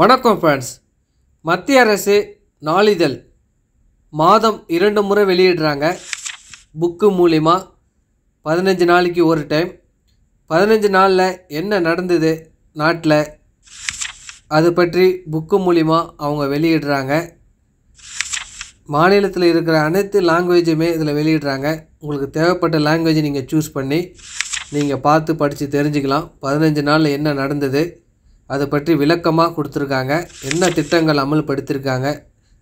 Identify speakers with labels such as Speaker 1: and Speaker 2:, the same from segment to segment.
Speaker 1: வணக்கம் ஃப்ரெண்ட்ஸ் மத்திய அரசு நாளிதழ் மாதம் இரண்டு முறை வெளியிடுறாங்க புக்கு மூலிமா பதினஞ்சு நாளைக்கு ஒரு டைம் பதினஞ்சு நாளில் என்ன நடந்தது நாட்டில் அது பற்றி புக்கு மூலிமா அவங்க வெளியிடுறாங்க மாநிலத்தில் இருக்கிற அனைத்து லாங்குவேஜுமே இதில் வெளியிடுறாங்க உங்களுக்கு தேவைப்பட்ட லாங்குவேஜ் நீங்கள் சூஸ் பண்ணி நீங்கள் பார்த்து படித்து தெரிஞ்சுக்கலாம் பதினஞ்சு நாளில் என்ன நடந்தது அதை பற்றி விளக்கமாக கொடுத்துருக்காங்க என்ன திட்டங்கள் அமல்படுத்தியிருக்காங்க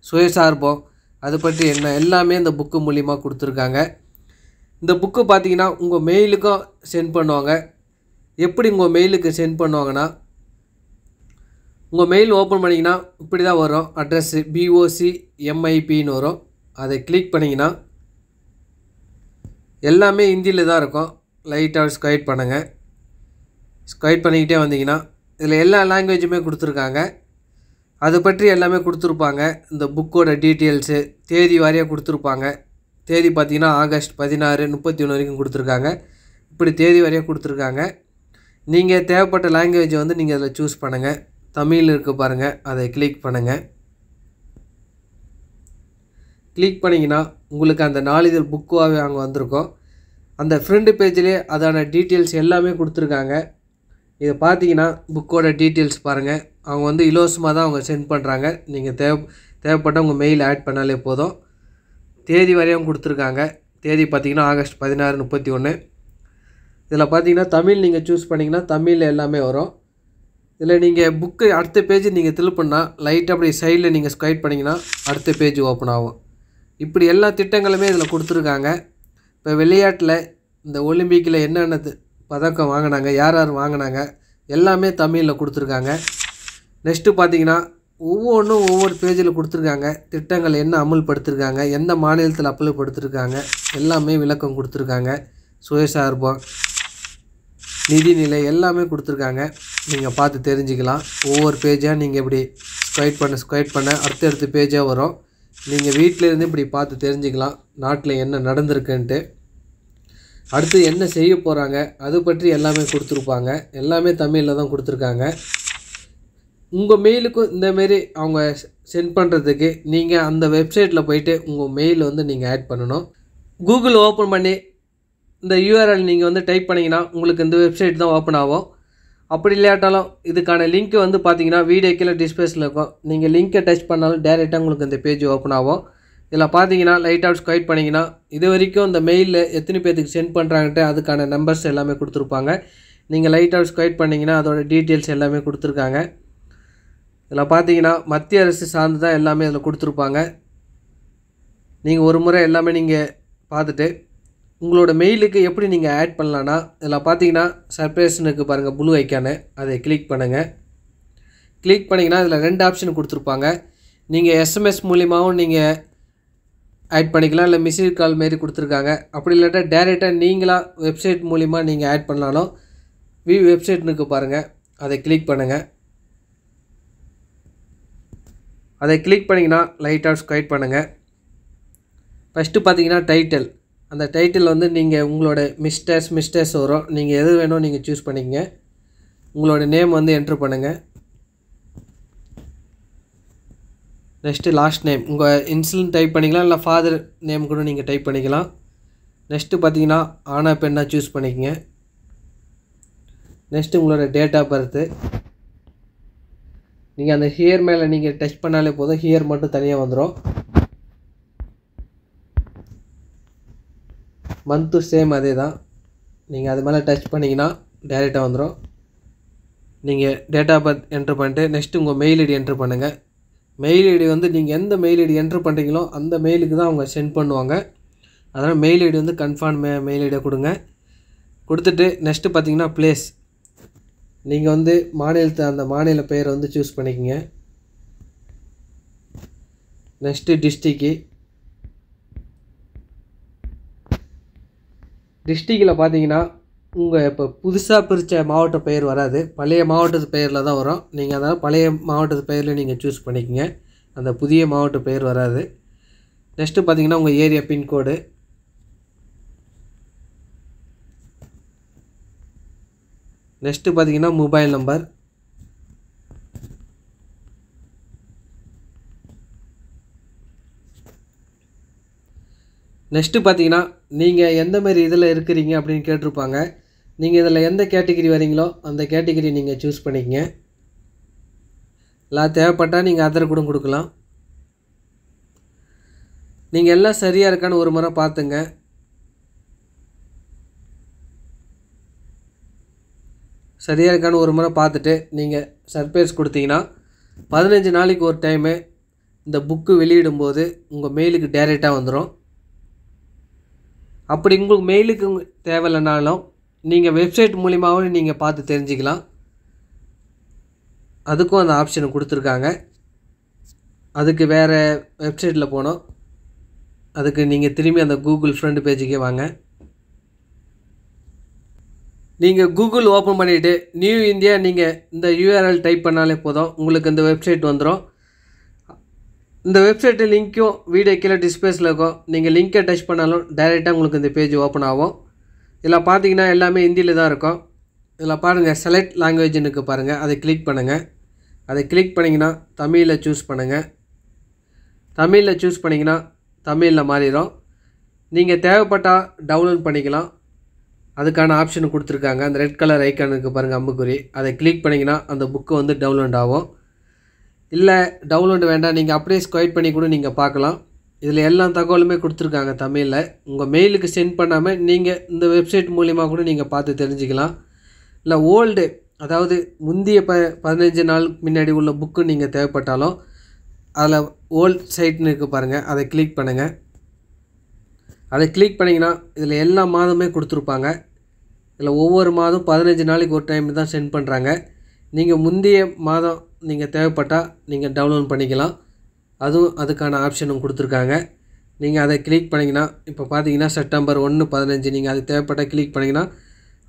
Speaker 1: சுயசார்பம் அதை பற்றி என்ன எல்லாமே இந்த புக்கு மூலிமா கொடுத்துருக்காங்க இந்த புக்கு பார்த்தீங்கன்னா உங்கள் மெயிலுக்கும் சென்ட் பண்ணுவாங்க எப்படி உங்கள் மெயிலுக்கு சென்ட் பண்ணுவாங்கன்னா உங்கள் மெயில் ஓப்பன் பண்ணிங்கன்னா இப்படி தான் வரும் அட்ரஸ்ஸு பிஓசி எம்ஐபின்னு வரும் அதை கிளிக் பண்ணிங்கன்னா எல்லாமே ஹிந்தியில் தான் இருக்கும் லைட்டாக ஸ்கொயட் பண்ணுங்கள் ஸ்கொயட் பண்ணிக்கிட்டே வந்தீங்கன்னா இதில் எல்லா லாங்குவேஜுமே கொடுத்துருக்காங்க அதை பற்றி எல்லாமே கொடுத்துருப்பாங்க இந்த புக்கோட டீட்டெயில்ஸு தேதி வாரியாக கொடுத்துருப்பாங்க தேதி பார்த்திங்கன்னா ஆகஸ்ட் பதினாறு முப்பத்தி ஒன்று வரைக்கும் கொடுத்துருக்காங்க இப்படி தேதி வரையாக கொடுத்துருக்காங்க நீங்கள் தேவைப்பட்ட லாங்குவேஜை வந்து நீங்கள் அதில் சூஸ் பண்ணுங்கள் தமிழ் இருக்க பாருங்கள் அதை கிளிக் பண்ணுங்கள் கிளிக் பண்ணிங்கன்னா உங்களுக்கு அந்த நாளிதழ் புக்காகவே அங்கே வந்திருக்கோம் அந்த ஃப்ரெண்டு பேஜ்லேயே அதான டீட்டெயில்ஸ் எல்லாமே கொடுத்துருக்காங்க இதை பார்த்தீங்கன்னா புக்கோட டீட்டெயில்ஸ் பாருங்கள் அவங்க வந்து இலவசமாக தான் அவங்க சென்ட் பண்ணுறாங்க நீங்கள் தேவை தேவைப்பட்ட உங்கள் மெயில் ஆட் பண்ணாலே போதும் தேதி வரையும் கொடுத்துருக்காங்க தேதி பார்த்திங்கன்னா ஆகஸ்ட் பதினாறு முப்பத்தி ஒன்று இதில் பார்த்தீங்கன்னா தமிழ் நீங்கள் சூஸ் பண்ணிங்கன்னா தமிழில் எல்லாமே வரும் இதில் நீங்கள் புக்கு அடுத்த பேஜ் நீங்கள் திருப்பினா லைட்டாக அப்படி சைடில் நீங்கள் ஸ்கைட் பண்ணிங்கன்னா அடுத்த பேஜ் ஓப்பன் ஆகும் இப்படி எல்லா திட்டங்களுமே இதில் கொடுத்துருக்காங்க இப்போ விளையாட்டில் இந்த ஒலிம்பிக்கில் என்னென்ன பதக்கம் வாங்கினாங்க யார் யார் வாங்கினாங்க எல்லாமே தமிழில் கொடுத்துருக்காங்க நெக்ஸ்ட்டு பார்த்தீங்கன்னா ஒவ்வொன்றும் ஒவ்வொரு பேஜில் கொடுத்துருக்காங்க திட்டங்கள் என்ன அமல்படுத்திருக்காங்க எந்த மாநிலத்தில் அமல்படுத்திருக்காங்க எல்லாமே விளக்கம் கொடுத்துருக்காங்க சுயசார்பம் நிதிநிலை எல்லாமே கொடுத்துருக்காங்க நீங்கள் பார்த்து தெரிஞ்சுக்கலாம் ஒவ்வொரு பேஜாக நீங்கள் இப்படி ஸ்கொயட் பண்ண ஸ்கொயட் பண்ண அடுத்தடுத்து பேஜாக வரும் நீங்கள் வீட்டிலேருந்து இப்படி பார்த்து தெரிஞ்சுக்கலாம் நாட்டில் என்ன நடந்திருக்குன்ட்டு அடுத்து என்ன செய்ய போகிறாங்க அது பற்றி எல்லாமே கொடுத்துருப்பாங்க எல்லாமே தமிழில் தான் கொடுத்துருக்காங்க உங்கள் மெயிலுக்கும் இந்தமாரி அவங்க சென்ட் பண்ணுறதுக்கு நீங்கள் அந்த வெப்சைட்டில் போயிட்டு உங்கள் மெயில் வந்து நீங்கள் ஆட் பண்ணணும் கூகுள் ஓப்பன் பண்ணி இந்த யூஆர்எல் நீங்கள் வந்து டைப் பண்ணிங்கன்னா உங்களுக்கு இந்த வெப்சைட் தான் ஓப்பன் ஆகும் அப்படி இல்லாட்டாலும் இதுக்கான லிங்க் வந்து பார்த்தீங்கன்னா வீடியோ கீழே டிஸ்பிளேஸில் இருக்கும் நீங்கள் லிங்க்கை டச் பண்ணாலும் டேரெக்டாக உங்களுக்கு இந்த பேஜ் ஓப்பன் ஆகும் இதில் பார்த்தீங்கன்னா லைட் ஆஃப் ஸ்கொயிட் பண்ணிங்கன்னா இது வரைக்கும் இந்த மெயிலில் எத்தனை பேர்த்துக்கு சென்ட் பண்ணுறாங்கன்ட்டு அதுக்கான நம்பர்ஸ் எல்லாமே கொடுத்துருப்பாங்க நீங்கள் லைட் ஆஃப் ஸ்கொயிட் பண்ணிங்கன்னா அதோட டீட்டெயில்ஸ் எல்லாமே கொடுத்துருக்காங்க இதில் பார்த்தீங்கன்னா மத்திய அரசு சார்ந்து தான் எல்லாமே அதில் கொடுத்துருப்பாங்க நீங்கள் ஒரு முறை எல்லாமே நீங்கள் பார்த்துட்டு உங்களோட மெயிலுக்கு எப்படி நீங்கள் ஆட் பண்ணலான்னா இதில் பார்த்தீங்கன்னா சர்ப்ரைஸ்னுக்கு பாருங்கள் ப்ளூ ஐக்கானு அதை கிளிக் பண்ணுங்கள் கிளிக் பண்ணிங்கன்னா இதில் ரெண்டு ஆப்ஷன் கொடுத்துருப்பாங்க நீங்கள் எஸ்எம்எஸ் மூலியமாகவும் நீங்கள் ஆட் பண்ணிக்கலாம் இல்லை மிஸ்டேக் கால் மாரி கொடுத்துருக்காங்க அப்படி இல்லாட்டா டேரெக்டாக நீங்களாக வெப்சைட் மூலிமா நீங்கள் ஆட் பண்ணாலும் வி வெப்சைட்னுக்கு பாருங்கள் அதை கிளிக் பண்ணுங்கள் அதை கிளிக் பண்ணிங்கன்னா லைட்டாக ஸ்கொயிட் பண்ணுங்கள் ஃபஸ்ட்டு பார்த்தீங்கன்னா டைட்டில் அந்த டைட்டில் வந்து நீங்கள் உங்களோட மிஸ்டர்ஸ் மிஸ்டர்ஸ் வரும் நீங்கள் எது வேணும் நீங்கள் சூஸ் பண்ணிக்கங்க உங்களோட நேம் வந்து என்ட்ரு பண்ணுங்கள் நெக்ஸ்ட்டு லாஸ்ட் நேம் உங்கள் இன்சுலின் டைப் பண்ணிக்கலாம் இல்லை ஃபாதர் நேம் கூட நீங்கள் டைப் பண்ணிக்கலாம் நெக்ஸ்ட்டு பார்த்தீங்கன்னா ஆனா பெண்ணாக சூஸ் பண்ணிக்கோங்க நெக்ஸ்ட்டு உங்களோட டேட் ஆஃப் பர்த்து நீங்கள் அந்த ஹியர் மேலே நீங்கள் டச் பண்ணாலே போதும் ஹியர் மட்டும் தனியாக வந்துடும் மந்த்து சேம் அதே தான் நீங்கள் அது மேலே டச் பண்ணிங்கன்னா டேரெக்டாக வந்துடும் நீங்கள் டேட் ஆஃப் பர்த் என்ட்ரு பண்ணிட்டு நெக்ஸ்ட்டு உங்கள் மெயில் ஐடி என்ட்ரு பண்ணுங்கள் மெயில் ஐடி வந்து நீங்கள் எந்த மெயில் ஐடி என்ட்ரு பண்ணுறீங்களோ அந்த மெயிலுக்கு தான் அவங்க சென்ட் பண்ணுவாங்க அதனால் மெயில் ஐடி வந்து கன்ஃபார்ம் மெ மெயில் ஐடியை கொடுங்க கொடுத்துட்டு நெக்ஸ்ட்டு பார்த்தீங்கன்னா ப்ளேஸ் நீங்கள் வந்து மாநிலத்தை அந்த மாநில பெயரை வந்து சூஸ் பண்ணிக்கோங்க நெக்ஸ்ட்டு டிஸ்ட்ரிக்கு டிஸ்டிக்கில் பார்த்தீங்கன்னா உங்கள் இப்போ புதுசாக பிரித்த மாவட்ட பெயர் வராது பழைய மாவட்டத்து பெயரில் தான் வரும் நீங்கள் அதனால் பழைய மாவட்டத்து பெயரில் நீங்கள் சூஸ் பண்ணிக்கோங்க அந்த புதிய மாவட்ட பெயர் வராது நெக்ஸ்ட்டு பார்த்தீங்கன்னா உங்கள் ஏரியா பின்கோடு நெக்ஸ்ட்டு பார்த்தீங்கன்னா மொபைல் நம்பர் நெக்ஸ்ட்டு பார்த்தீங்கன்னா நீங்கள் எந்தமாரி இதில் இருக்கிறீங்க அப்படின்னு கேட்டிருப்பாங்க நீங்கள் இதில் எந்த கேட்டகிரி வரீங்களோ அந்த கேட்டகிரி நீங்கள் சூஸ் பண்ணிக்கங்க எல்லாம் தேவைப்பட்டால் நீங்கள் அதர் கூட கொடுக்கலாம் நீங்கள் எல்லாம் சரியாக இருக்கான்னு ஒரு முறை பார்த்துங்க சரியாக இருக்கான்னு ஒரு முறை பார்த்துட்டு நீங்கள் சர்ப்ரைஸ் கொடுத்தீங்கன்னா பதினஞ்சு நாளைக்கு ஒரு டைமு இந்த புக்கு வெளியிடும்போது உங்கள் மெயிலுக்கு டைரெக்டாக வந்துடும் அப்படி உங்களுக்கு மெயிலுக்கு தேவையில்லைனாலும் நீங்கள் வெப்சைட் மூலிமாவும் நீங்கள் பார்த்து தெரிஞ்சுக்கலாம் அதுக்கும் அந்த ஆப்ஷனை கொடுத்துருக்காங்க அதுக்கு வேறு வெப்சைட்டில் போனோம் அதுக்கு நீங்கள் திரும்பி அந்த கூகுள் ஃப்ரெண்டு பேஜுக்கே வாங்க நீங்கள் கூகுள் ஓப்பன் பண்ணிவிட்டு நியூ இந்தியா நீங்கள் இந்த யூஆர்எல் டைப் பண்ணாலே போதும் உங்களுக்கு இந்த வெப்சைட் வந்துடும் இந்த வெப்சைட்டு லிங்க்கும் வீடியோ கீழே டிஸ்பிளேஸில் இருக்கும் நீங்கள் லிங்க்கை டச் பண்ணாலும் டைரெக்டாக உங்களுக்கு இந்த பேஜ் ஓப்பன் ஆகும் இதில் பார்த்தீங்கன்னா எல்லாமே ஹிந்தியில் தான் இருக்கும் இதில் பாருங்கள் செலக்ட் லாங்குவேஜ்னுக்கு பாருங்கள் அதை கிளிக் பண்ணுங்கள் அதை கிளிக் பண்ணிங்கன்னா தமிழில் சூஸ் பண்ணுங்கள் தமிழில் சூஸ் பண்ணிங்கன்னா தமிழில் மாறிடும் நீங்கள் தேவைப்பட்டால் டவுன்லோட் பண்ணிக்கலாம் அதுக்கான ஆப்ஷன் கொடுத்துருக்காங்க அந்த ரெட் கலர் ஐக்கானுக்கு பாருங்கள் அம்புக்குறி அதை கிளிக் பண்ணிங்கன்னா அந்த புக்கு வந்து டவுன்லோட் ஆகும் இல்லை டவுன்லோடு வேண்டாம் நீங்கள் அப்படியே ஸ்கொயட் பண்ணி கூட நீங்கள் பார்க்கலாம் இதில் எல்லா தகவலுமே கொடுத்துருக்காங்க தமிழில் உங்கள் மெயிலுக்கு சென்ட் பண்ணாமல் நீங்கள் இந்த வெப்சைட் மூலிமா கூட நீங்கள் பார்த்து தெரிஞ்சுக்கலாம் இல்லை ஓல்டு அதாவது முந்தைய ப பதினஞ்சு நாள் முன்னாடி உள்ள புக்கு நீங்கள் தேவைப்பட்டாலும் அதில் ஓல்ட் சைட்னு இருக்குது பாருங்கள் அதை கிளிக் பண்ணுங்கள் அதை கிளிக் பண்ணிங்கன்னா இதில் எல்லா மாதமே கொடுத்துருப்பாங்க இதில் ஒவ்வொரு மாதம் பதினஞ்சு நாளைக்கு ஒரு டைம் தான் சென்ட் பண்ணுறாங்க நீங்கள் முந்தைய மாதம் நீங்கள் தேவைப்பட்டால் நீங்கள் டவுன்லோட் பண்ணிக்கலாம் அதுவும் அதுக்கான ஆப்ஷனும் கொடுத்துருக்காங்க நீங்கள் அதை கிளிக் பண்ணிங்கன்னா இப்போ பார்த்தீங்கன்னா செப்டம்பர் ஒன்று பதினஞ்சு நீங்கள் அது தேவைப்பட்ட கிளிக் பண்ணிங்கன்னா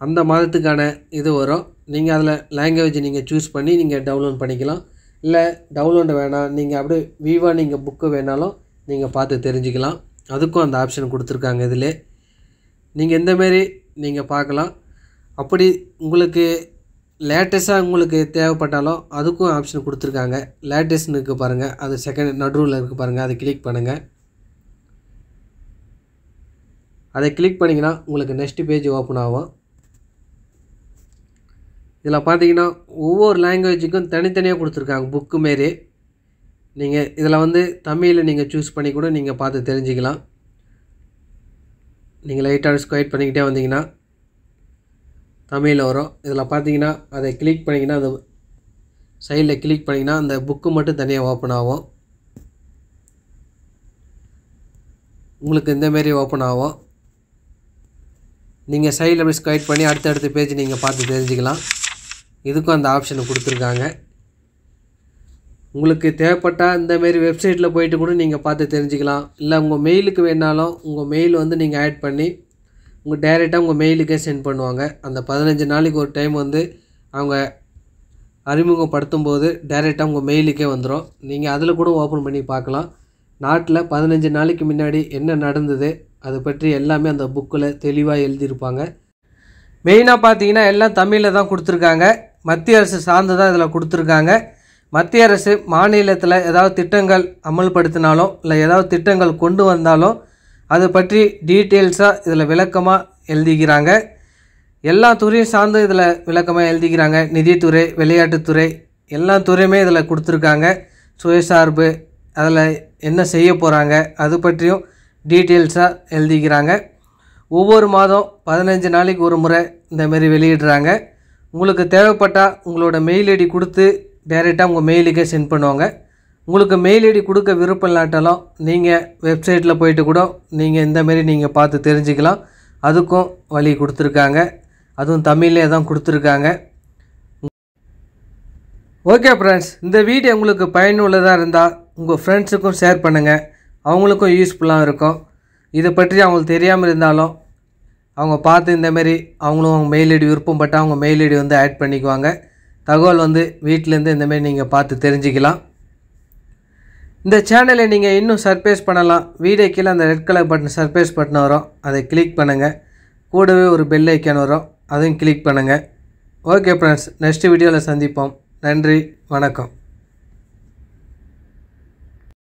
Speaker 1: அந்த மாதத்துக்கான இது வரும் நீங்கள் அதில் லாங்குவேஜ் நீங்கள் சூஸ் பண்ணி நீங்கள் டவுன்லோட் பண்ணிக்கலாம் இல்லை டவுன்லோடு வேணாம் நீங்கள் அப்படியே வீவா நீங்கள் புக்கு வேணாலும் நீங்கள் பார்த்து தெரிஞ்சுக்கலாம் அதுக்கும் அந்த ஆப்ஷன் கொடுத்துருக்காங்க இதில் நீங்கள் எந்தமாரி நீங்கள் பார்க்கலாம் அப்படி உங்களுக்கு லேட்டஸ்ட்டாக உங்களுக்கு தேவைப்பட்டாலும் அதுக்கும் ஆப்ஷன் கொடுத்துருக்காங்க லேட்டஸ்ட்னு இருக்குது பாருங்கள் அது செகண்ட் நடுவில் இருக்குது பாருங்கள் அதை கிளிக் பண்ணுங்கள் அதை கிளிக் பண்ணிங்கன்னா உங்களுக்கு நெக்ஸ்ட் பேஜ் ஓப்பன் ஆகும் இதில் பார்த்தீங்கன்னா ஒவ்வொரு லாங்குவேஜுக்கும் தனித்தனியாக கொடுத்துருக்காங்க புக்கு மாரி நீங்கள் இதில் வந்து தமிழில் நீங்கள் சூஸ் பண்ணி கூட நீங்கள் பார்த்து தெரிஞ்சுக்கலாம் நீங்கள் லைட்டாக ஸ்கொயிட் பண்ணிக்கிட்டே வந்தீங்கன்னா தமிழில் வரும் இதில் பார்த்தீங்கன்னா அதை கிளிக் பண்ணிங்கன்னா அந்த சைடில் கிளிக் பண்ணிங்கன்னா அந்த புக்கு மட்டும் தனியாக ஓப்பன் ஆகும் உங்களுக்கு இந்தமாரி ஓப்பன் ஆகும் நீங்கள் சைடில் அப்படி ஸ்கைட் பண்ணி அடுத்தடுத்த பேஜ் நீங்கள் பார்த்து தெரிஞ்சுக்கலாம் இதுக்கும் அந்த ஆப்ஷனை கொடுத்துருக்காங்க உங்களுக்கு தேவைப்பட்டால் இந்தமாரி வெப்சைட்டில் போயிட்டு கூட நீங்கள் பார்த்து தெரிஞ்சுக்கலாம் இல்லை உங்கள் மெயிலுக்கு வேணாலும் உங்கள் மெயில் வந்து நீங்கள் ஆட் பண்ணி உங்கள் டைரெக்டாக உங்கள் மெயிலுக்கே சென்ட் பண்ணுவாங்க அந்த பதினஞ்சு நாளைக்கு ஒரு டைம் வந்து அவங்க அறிமுகப்படுத்தும் போது டைரெக்டாக உங்கள் மெயிலுக்கே வந்துடும் நீங்கள் அதில் கூட ஓப்பன் பண்ணி பார்க்கலாம் நாட்டில் பதினஞ்சு நாளைக்கு முன்னாடி என்ன நடந்தது அதை பற்றி எல்லாமே அந்த புக்கில் தெளிவாக எழுதியிருப்பாங்க மெயினாக பார்த்தீங்கன்னா எல்லாம் தமிழில் தான் கொடுத்துருக்காங்க மத்திய அரசு சார்ந்து தான் இதில் கொடுத்துருக்காங்க மத்திய அரசு மாநிலத்தில் ஏதாவது திட்டங்கள் அமல்படுத்தினாலும் இல்லை ஏதாவது திட்டங்கள் கொண்டு வந்தாலும் அதை பற்றி டீட்டெயில்ஸாக இதில் விளக்கமாக எழுதிக்கிறாங்க எல்லா துறையும் சார்ந்து இதில் விளக்கமாக எழுதிக்கிறாங்க நிதித்துறை விளையாட்டுத்துறை எல்லா துறையுமே இதில் கொடுத்துருக்காங்க சுயசார்பு அதில் என்ன செய்ய போகிறாங்க அது பற்றியும் டீட்டெயில்ஸாக எழுதிக்கிறாங்க ஒவ்வொரு மாதம் பதினஞ்சு நாளைக்கு ஒரு முறை இந்தமாரி வெளியிடுறாங்க உங்களுக்கு தேவைப்பட்டால் உங்களோட மெயில் ஐடி கொடுத்து டைரெக்டாக உங்கள் மெயிலுக்கே சென்ட் பண்ணுவாங்க உங்களுக்கு மெயில் ஐடி கொடுக்க விருப்பம் இல்லாட்டாலும் நீங்கள் வெப்சைட்டில் போயிட்டு கூட நீங்கள் இந்தமாரி நீங்கள் பார்த்து தெரிஞ்சுக்கலாம் அதுக்கும் வழி கொடுத்துருக்காங்க அதுவும் தமிழ்லேயே தான் கொடுத்துருக்காங்க ஓகே ஃப்ரெண்ட்ஸ் இந்த வீடியோ உங்களுக்கு பயனுள்ளதாக இருந்தால் உங்கள் ஃப்ரெண்ட்ஸுக்கும் ஷேர் பண்ணுங்கள் அவங்களுக்கும் யூஸ்ஃபுல்லாக இருக்கும் இதை பற்றி அவங்களுக்கு தெரியாமல் இருந்தாலும் அவங்க பார்த்து இந்தமாரி அவங்களும் அவங்க மெயில் ஐடி விருப்பப்பட்டால் அவங்க மெயில் ஐடி வந்து ஆட் பண்ணிக்குவாங்க தகவல் வந்து வீட்டிலேருந்து இந்தமாரி நீங்கள் பார்த்து தெரிஞ்சுக்கலாம் இந்த சேனலை நீங்கள் இன்னும் சர்ப்ரைஸ் பண்ணலாம் வீடியோ கீழே அந்த red colour button surprise button வரும் அதை கிளிக் பண்ணுங்கள் கூடவே ஒரு பெல் ஐக்கான் வரும் அதையும் கிளிக் பண்ணுங்கள் ஓகே ஃப்ரெண்ட்ஸ் நெக்ஸ்ட் வீடியோவில் சந்திப்போம் நன்றி வணக்கம்